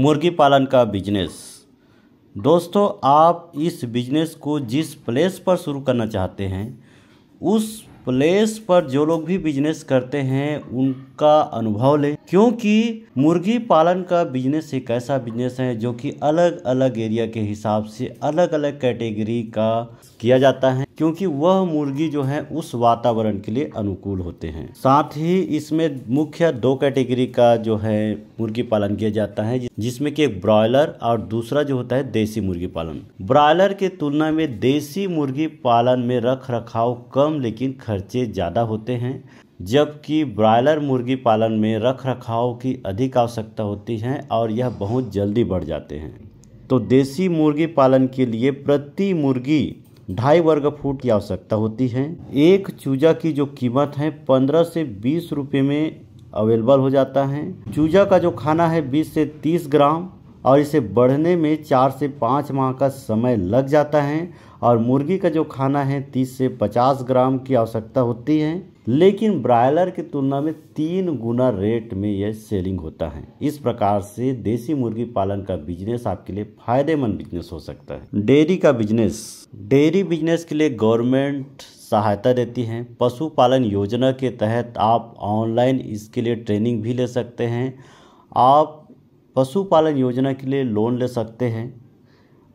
मुर्गी पालन का बिजनेस दोस्तों आप इस बिजनेस को जिस प्लेस पर शुरू करना चाहते हैं उस प्लेस पर जो लोग भी बिजनेस करते हैं उनका अनुभव लें क्योंकि मुर्गी पालन का बिजनेस एक ऐसा बिजनेस है जो कि अलग अलग एरिया के हिसाब से अलग अलग कैटेगरी का किया जाता है क्योंकि वह मुर्गी जो है उस वातावरण के लिए अनुकूल होते हैं साथ ही इसमें मुख्य दो कैटेगरी का जो है मुर्गी पालन किया जाता है जिसमें कि एक ब्रॉयलर और दूसरा जो होता है देसी मुर्गी पालन ब्रॉयलर के तुलना में देसी मुर्गी पालन में रख रखाव कम लेकिन खर्चे ज़्यादा होते हैं जबकि ब्रॉयलर मुर्गी पालन में रख रखाव की अधिक आवश्यकता होती है और यह बहुत जल्दी बढ़ जाते हैं तो देसी मुर्गी पालन के लिए प्रति मुर्गी ढाई वर्ग फुट की आवश्यकता होती है एक चूजा की जो कीमत है पंद्रह से बीस रुपये में अवेलेबल हो जाता है चूजा का जो खाना है बीस से तीस ग्राम और इसे बढ़ने में चार से पाँच माह का समय लग जाता है और मुर्गी का जो खाना है तीस से पचास ग्राम की आवश्यकता होती है लेकिन ब्रायलर की तुलना में तीन गुना रेट में यह सेलिंग होता है इस प्रकार से देसी मुर्गी पालन का बिजनेस आपके लिए फायदेमंद बिजनेस हो सकता है डेयरी का बिजनेस डेयरी बिजनेस के लिए गवर्नमेंट सहायता देती है पशुपालन योजना के तहत आप ऑनलाइन इसके लिए ट्रेनिंग भी ले सकते हैं आप पशुपालन योजना के लिए लोन ले सकते हैं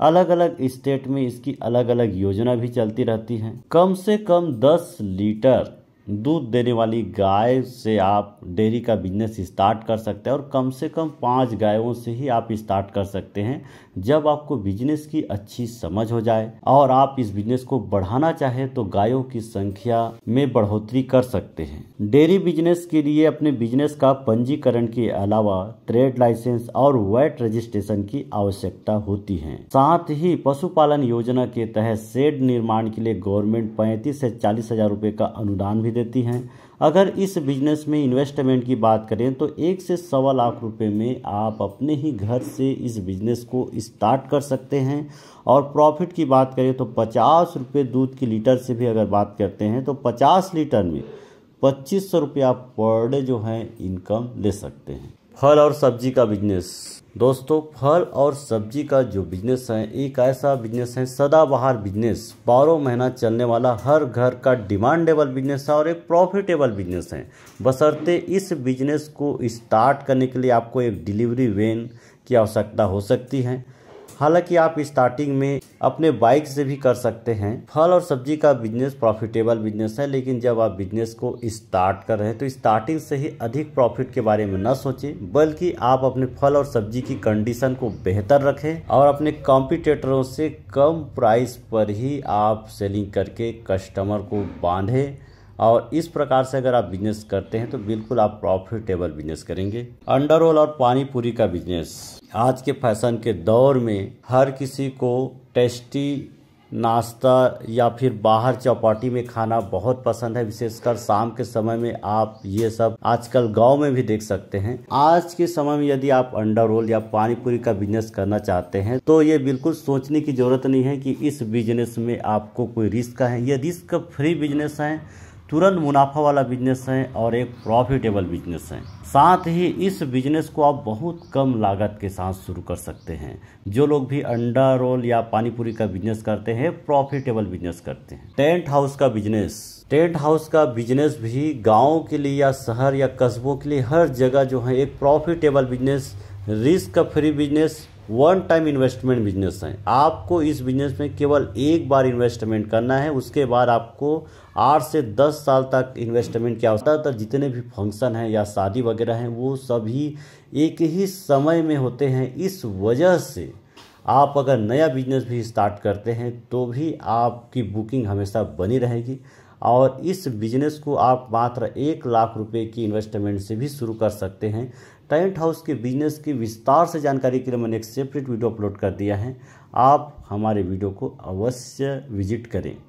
अलग अलग स्टेट में इसकी अलग अलग योजना भी चलती रहती है कम से कम 10 लीटर दूध देने वाली गाय से आप डेयरी का बिजनेस स्टार्ट कर सकते हैं और कम से कम पाँच गायों से ही आप स्टार्ट कर सकते हैं जब आपको बिजनेस की अच्छी समझ हो जाए और आप इस बिजनेस को बढ़ाना चाहें तो गायों की संख्या में बढ़ोतरी कर सकते हैं डेयरी बिजनेस के लिए अपने बिजनेस का पंजीकरण के अलावा ट्रेड लाइसेंस और वेट रजिस्ट्रेशन की आवश्यकता होती है साथ ही पशुपालन योजना के तहत शेड निर्माण के लिए गवर्नमेंट पैंतीस से चालीस हजार रूपए का अनुदान भी देती हैं अगर इस बिजनेस में इन्वेस्टमेंट की बात करें तो एक से सवा लाख रुपए में आप अपने ही घर से इस बिजनेस को स्टार्ट कर सकते हैं और प्रॉफिट की बात करें तो पचास रुपये दूध की लीटर से भी अगर बात करते हैं तो पचास लीटर में पच्चीस सौ रुपया पर डे जो है इनकम ले सकते हैं फल और सब्जी का बिजनेस दोस्तों फल और सब्जी का जो बिजनेस है एक ऐसा बिजनेस है सदाबहार बिजनेस बारह महीना चलने वाला हर घर का डिमांडेबल बिजनेस है और एक प्रॉफिटेबल बिजनेस है बसरते इस बिजनेस को स्टार्ट करने के लिए आपको एक डिलीवरी वैन की आवश्यकता हो सकती है हालांकि आप स्टार्टिंग में अपने बाइक से भी कर सकते हैं फल और सब्जी का बिजनेस प्रॉफिटेबल बिजनेस है लेकिन जब आप बिजनेस को स्टार्ट कर रहे हैं तो स्टार्टिंग से ही अधिक प्रॉफिट के बारे में न सोचें बल्कि आप अपने फल और सब्जी की कंडीशन को बेहतर रखें और अपने कॉम्पिटेटरों से कम प्राइस पर ही आप सेलिंग करके कस्टमर को बांधें और इस प्रकार से अगर आप बिजनेस करते हैं तो बिल्कुल आप प्रॉफिटेबल बिजनेस करेंगे अंडर रोल और पानी पूरी का बिजनेस आज के फैशन के दौर में हर किसी को टेस्टी नाश्ता या फिर बाहर चौपाटी में खाना बहुत पसंद है विशेषकर शाम के समय में आप ये सब आजकल गांव में भी देख सकते हैं आज के समय में यदि आप अंडर रोल या पानी पूरी का बिजनेस करना चाहते हैं तो ये बिल्कुल सोचने की ज़रूरत नहीं है कि इस बिजनेस में आपको कोई रिस्क है ये रिस्क फ्री बिजनेस है तुरंत मुनाफा वाला बिजनेस है और एक प्रॉफिटेबल बिजनेस है साथ ही इस बिजनेस को आप बहुत कम लागत के साथ शुरू कर सकते हैं जो लोग भी अंडा रोल या पानीपुरी का बिजनेस करते हैं प्रॉफिटेबल बिजनेस करते हैं टेंट हाउस का बिजनेस टेंट हाउस का बिजनेस भी गाँव के लिए या शहर या कस्बों के लिए हर जगह जो है एक profitable business risk free business one time investment business है आपको इस बिजनेस में केवल एक बार इन्वेस्टमेंट करना है उसके बाद आपको आठ से दस साल तक इन्वेस्टमेंट की आवश्यकता जितने भी फंक्शन हैं या शादी वगैरह हैं वो सभी एक ही समय में होते हैं इस वजह से आप अगर नया बिजनेस भी स्टार्ट करते हैं तो भी आपकी बुकिंग हमेशा बनी रहेगी और इस बिजनेस को आप मात्र एक लाख रुपए की इन्वेस्टमेंट से भी शुरू कर सकते हैं टेंट हाउस के बिजनेस की विस्तार से जानकारी के लिए मैंने एक सेपरेट वीडियो अपलोड कर दिया है आप हमारे वीडियो को अवश्य विजिट करें